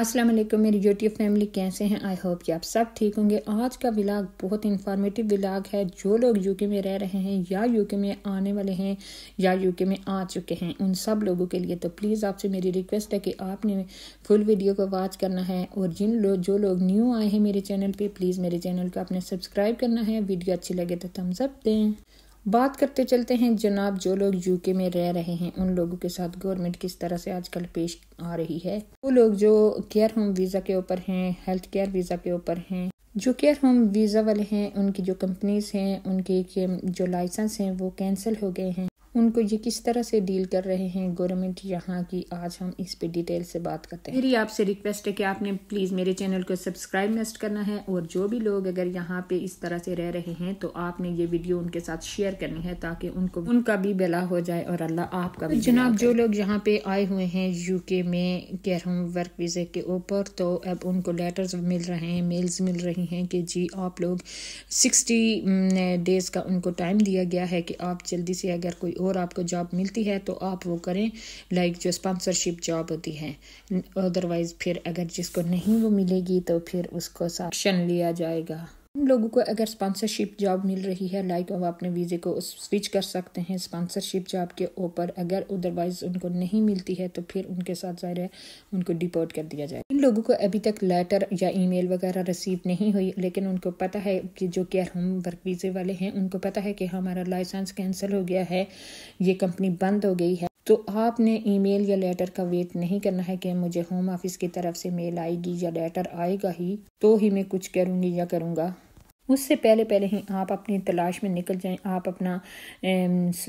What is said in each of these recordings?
अस्सलाम वालेकुम मेरी यूट्यूब फैमिली कैसे हैं आई होप कि आप सब ठीक होंगे आज का ब्लाग बहुत इन्फॉर्मेटिव व्लाग है जो लोग यूके में रह रहे हैं या यूके में आने वाले हैं या यूके में आ चुके हैं उन सब लोगों के लिए तो प्लीज़ आपसे मेरी रिक्वेस्ट है कि आपने फुल वीडियो को वॉच करना है और जिन लोग जो लोग न्यू आए हैं मेरे चैनल पर प्लीज़ मेरे चैनल को आपने सब्सक्राइब करना है वीडियो अच्छी लगे तो थम्सअप दें बात करते चलते हैं जनाब जो लोग यूके में रह रहे हैं उन लोगों के साथ गवर्नमेंट किस तरह से आजकल पेश आ रही है वो लोग जो केयर होम वीज़ा के ऊपर हैं हेल्थ केयर वीज़ा के ऊपर हैं जो केयर होम वीज़ा वाले हैं उनकी जो कंपनीज हैं उनके जो लाइसेंस हैं वो कैंसिल हो गए हैं उनको ये किस तरह से डील कर रहे हैं गवर्नमेंट यहाँ की आज हम इस पे डिटेल से बात करते हैं मेरी आपसे रिक्वेस्ट है कि आपने प्लीज़ मेरे चैनल को सब्सक्राइब नस्ट करना है और जो भी लोग अगर यहाँ पे इस तरह से रह रहे हैं तो आपने ये वीडियो उनके साथ शेयर करनी है ताकि उनको उनका भी भला हो जाए और अल्लाह आपका भी तो जनाब जो लोग यहाँ पे आए हुए हैं यूके में कह रहा हूँ वर्क वीज़े के ऊपर तो अब उनको लेटर्स मिल रहे हैं मेल्स मिल रही हैं कि जी आप लोग सिक्सटी डेज़ mm, का उनको टाइम दिया गया है कि आप जल्दी से अगर कोई और आपको जॉब मिलती है तो आप वो करें लाइक जो स्पॉन्सरशिप जॉब होती है अदरवाइज़ फिर अगर जिसको नहीं वो मिलेगी तो फिर उसको एक्शन लिया जाएगा उन लोगों को अगर स्पॉन्सरशिप जॉब मिल रही है लाइक वो अपने वीज़े को स्विच कर सकते हैं स्पॉन्सरशिप जॉब के ऊपर अगर अदरवाइज़ उनको नहीं मिलती है तो फिर उनके साथ ज़ाहिर है उनको डिपोर्ट कर दिया जाए इन लोगों को अभी तक लेटर या ईमेल वगैरह रिसीव नहीं हुई लेकिन उनको पता है कि जो केयर होम वर्क वीज़े वाले हैं उनको पता है कि हमारा लाइसेंस कैंसिल हो गया है ये कंपनी बंद हो गई है तो आपने ईमेल या लेटर का वेट नहीं करना है कि मुझे होम ऑफिस की तरफ से मेल आएगी या लेटर आएगा ही तो ही मैं कुछ करूँगी या करूंगा उससे पहले पहले ही आप अपनी तलाश में निकल जाएं आप अपना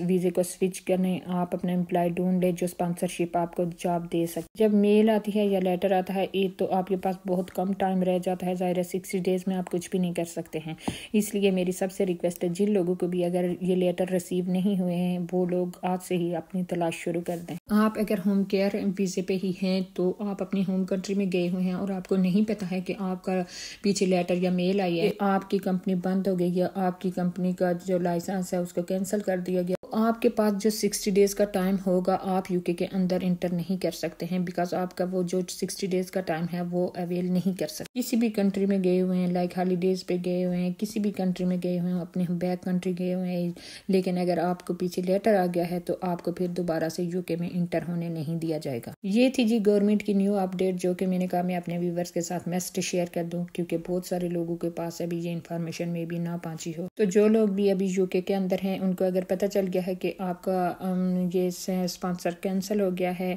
वीज़े को स्विच करें आप अपना एम्प्लॉय ढूंढ लें जो स्पॉन्सरशिप आपको जॉब दे सके जब मेल आती है या लेटर आता है ईद तो आपके पास बहुत कम टाइम रह जाता है ज़ाहिर है सिक्सटी डेज़ में आप कुछ भी नहीं कर सकते हैं इसलिए मेरी सबसे रिक्वेस्ट है जिन लोगों को भी अगर ये लेटर रिसीव नहीं हुए हैं वो लोग आज से ही अपनी तलाश शुरू कर दें आप अगर होम केयर वीज़े पे ही हैं तो आप अपनी होम कंट्री में गए हुए हैं और आपको नहीं पता है कि आपका पीछे लेटर या मेल आई है आपकी कंपनी बंद हो गई है आपकी कंपनी का जो लाइसेंस है उसको कैंसिल कर दिया गया आपके पास जो सिक्सटी डेज़ का टाइम होगा आप यूके के अंदर इंटर नहीं कर सकते हैं बिकॉज आपका वो जो सिक्सटी डेज़ का टाइम है वो अवेल नहीं कर सकते किसी भी कंट्री में गए हुए हैं लाइक हॉलीडेज़ पे गए हुए हैं किसी भी कंट्री में गए हुए हैं अपने बैक कंट्री गए हुए हैं लेकिन अगर आपको पीछे लेटर आ गया है तो आपको फिर दोबारा से यूके में इंटर होने नहीं दिया जाएगा ये थी जी गवर्नमेंट की न्यू अपडेट जो कि मैंने कहा मैं अपने व्यूवर्स के साथ मैसेज शेयर कर दूँ क्योंकि बहुत सारे लोगों के पास अभी ये इन्फॉर्मेशन में भी ना पहुंची हो तो जो लोग भी अभी यूके के अंदर हैं उनको अगर पता चल गया है कि आपका ये स्पॉन्सर कैंसिल हो गया है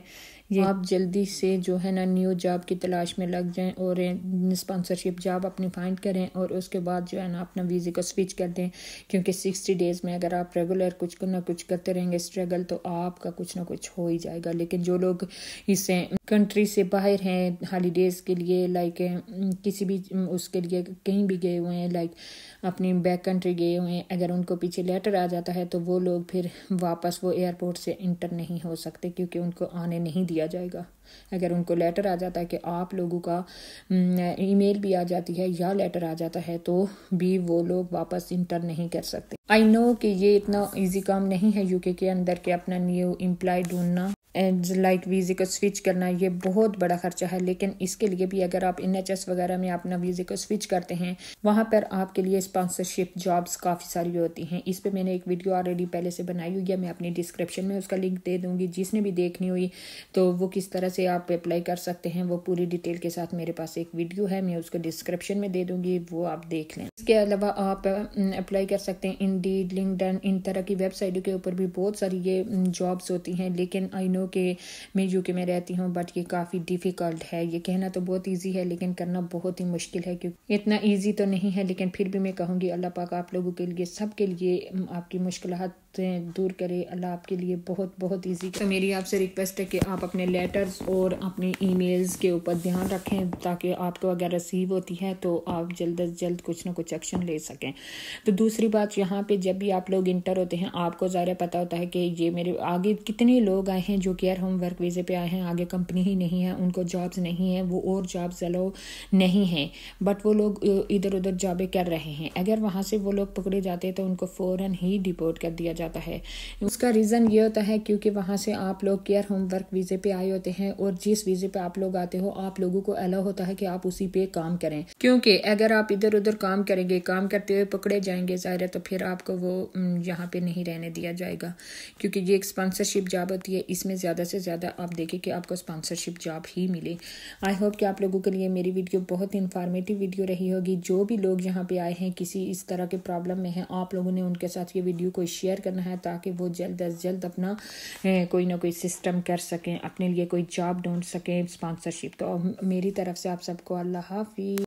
ये आप जल्दी से जो है ना न्यू जॉब की तलाश में लग जाएं और स्पॉन्सरशिप जॉब अपनी फाइंड करें और उसके बाद जो है ना अपना वीज़े को स्विच कर दें क्योंकि सिक्सटी डेज़ में अगर आप रेगुलर कुछ ना कुछ करते रहेंगे स्ट्रगल तो आपका कुछ ना कुछ हो ही जाएगा लेकिन जो लोग इसे कंट्री से बाहर हैं हॉलीडेज़ के लिए लाइक किसी भी उसके लिए कहीं भी गए हुए हैं लाइक अपनी बैक कंट्री गए हुए हैं अगर उनको पीछे लेटर आ जाता है तो वो लोग फिर वापस वो एयरपोर्ट से इंटर नहीं हो सकते क्योंकि उनको आने नहीं दिया जाएगा अगर उनको लेटर आ जाता है कि आप लोगों का ईमेल भी आ जाती है या लेटर आ जाता है तो भी वो लोग वापस इंटर नहीं कर सकते आई नो कि ये इतना इजी काम नहीं है यूके के अंदर के अपना न्यू एम्प्लॉय ढूंढना लाइट वीज़े को स्विच करना ये बहुत बड़ा ख़र्चा है लेकिन इसके लिए भी अगर आप एन वगैरह में अपना वीज़े को स्विच करते हैं वहाँ पर आपके लिए स्पॉन्सरशिप जॉब्स काफ़ी सारी होती हैं इस पर मैंने एक वीडियो ऑलरेडी पहले से बनाई हुई है मैं अपनी डिस्क्रिप्शन में उसका लिंक दे दूँगी जिसने भी देखनी हुई तो वो किस तरह से आप अप्लाई कर सकते हैं वो पूरी डिटेल के साथ मेरे पास एक वीडियो है मैं उसको डिस्क्रिप्शन में दे दूँगी वो आप देख लें इसके अलावा आप अप्लाई कर सकते हैं इन डीड लिंकडन इन तरह की वेबसाइटों के ऊपर भी बहुत सारी ये जॉब्स होती हैं लेकिन आई नो हूँ मैं यू के में रहती हूँ बट ये काफ़ी डिफ़िकल्ट है ये कहना तो बहुत ईजी है लेकिन करना बहुत ही मुश्किल है क्योंकि इतना ईजी तो नहीं है लेकिन फिर भी मैं कहूँगी अल्लाह पाक आप लोगों के लिए सब के लिए आपकी मुश्किल दूर करे अल्लाह आपके लिए बहुत बहुत ईजी तो मेरी आपसे रिक्वेस्ट है कि आप अपने लेटर्स और अपने ईमेल्स के ऊपर ध्यान रखें ताकि आपको अगर रिसीव होती है तो आप जल्द अज जल्द कुछ ना कुछ एक्शन ले सकें तो दूसरी बात यहाँ पे जब भी आप लोग इंटर होते हैं आपको ज्यादा पता होता है कि ये मेरे आगे कितने लोग आए हैं जो केयर होम वर्क वीज़े पे आए हैं आगे कंपनी ही नहीं है उनको जॉब्स नहीं है वो और जॉब्स अलो नहीं हैं बट वो लोग इधर उधर जॉबें कर रहे हैं अगर वहाँ से वो लोग पकड़े जाते तो उनको फ़ौर ही डिपोर्ट कर दिया जाता है उसका रीज़न ये होता है क्योंकि वहाँ से आप लोग केयर होम वर्क वीज़े पे आए होते हैं और जिस वीज़े पे आप लोग आते हो आप लोगों को अलाउ होता है कि आप उसी पे काम करें क्योंकि अगर आप इधर उधर काम करेंगे काम करते हुए पकड़े जाएंगे ज़ाहिर तो फिर आपको वो यहाँ पे नहीं रहने दिया जाएगा क्योंकि ये एक स्पॉन्सरशिप जॉब होती है इसमें ज़्यादा से ज़्यादा आप देखें कि आपको स्पॉन्सरशिप जॉब ही मिले आई होप कि आप लोगों के लिए मेरी वीडियो बहुत ही इन्फॉर्मेटिव वीडियो रही होगी जो भी लोग यहाँ पे आए हैं किसी इस तरह के प्रॉब्लम में हैं आप लोगों ने उनके साथ ये वीडियो को शेयर करना है ताकि वो जल्द अज जल्द अपना कोई ना कोई सिस्टम कर सकें अपने लिए कोई जॉब ढूंढ सकें स्पॉन्सरशिप तो मेरी तरफ से आप सबको अल्लाह हाफि